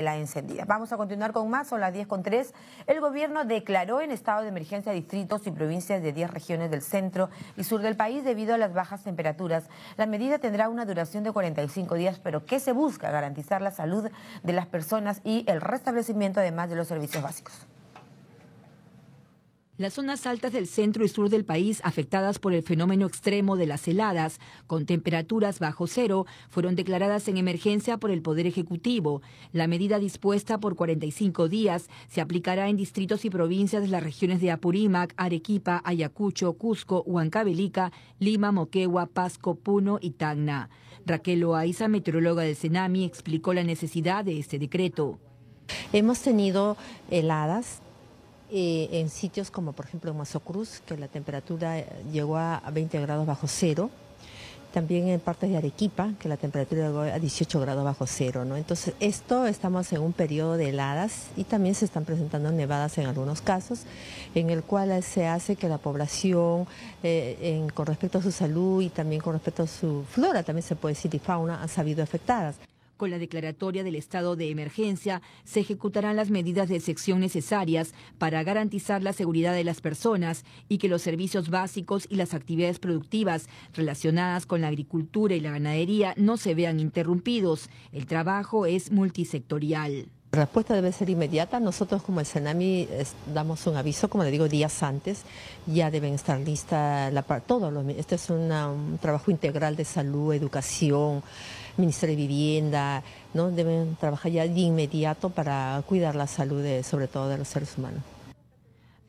la encendida. Vamos a continuar con más, son las 10 con 3. El gobierno declaró en estado de emergencia distritos y provincias de 10 regiones del centro y sur del país debido a las bajas temperaturas. La medida tendrá una duración de 45 días, pero ¿qué se busca? Garantizar la salud de las personas y el restablecimiento además de los servicios básicos. Las zonas altas del centro y sur del país afectadas por el fenómeno extremo de las heladas, con temperaturas bajo cero, fueron declaradas en emergencia por el Poder Ejecutivo. La medida dispuesta por 45 días se aplicará en distritos y provincias de las regiones de Apurímac, Arequipa, Ayacucho, Cusco, Huancabelica, Lima, Moquegua, Pasco, Puno y Tacna. Raquel Oaiza, meteoróloga del CENAMI, explicó la necesidad de este decreto. Hemos tenido heladas eh, en sitios como por ejemplo en Mazocruz, que la temperatura eh, llegó a 20 grados bajo cero, también en partes de Arequipa, que la temperatura llegó a 18 grados bajo cero, ¿no? Entonces, esto estamos en un periodo de heladas y también se están presentando nevadas en algunos casos, en el cual se hace que la población, eh, con respecto a su salud y también con respecto a su flora, también se puede decir, y fauna, han sabido afectadas. Con la declaratoria del estado de emergencia se ejecutarán las medidas de sección necesarias para garantizar la seguridad de las personas y que los servicios básicos y las actividades productivas relacionadas con la agricultura y la ganadería no se vean interrumpidos. El trabajo es multisectorial. La respuesta debe ser inmediata. Nosotros como el Senami damos un aviso, como le digo, días antes. Ya deben estar listas... la, todo. este es un trabajo integral de salud, educación, Ministerio de Vivienda, deben trabajar ya de inmediato para cuidar la salud, sobre todo de los seres humanos.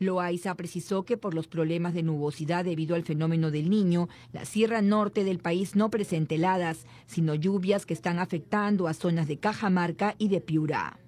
Loaiza precisó que por los problemas de nubosidad debido al fenómeno del niño, la sierra norte del país no presenta heladas, sino lluvias que están afectando a zonas de Cajamarca y de Piura.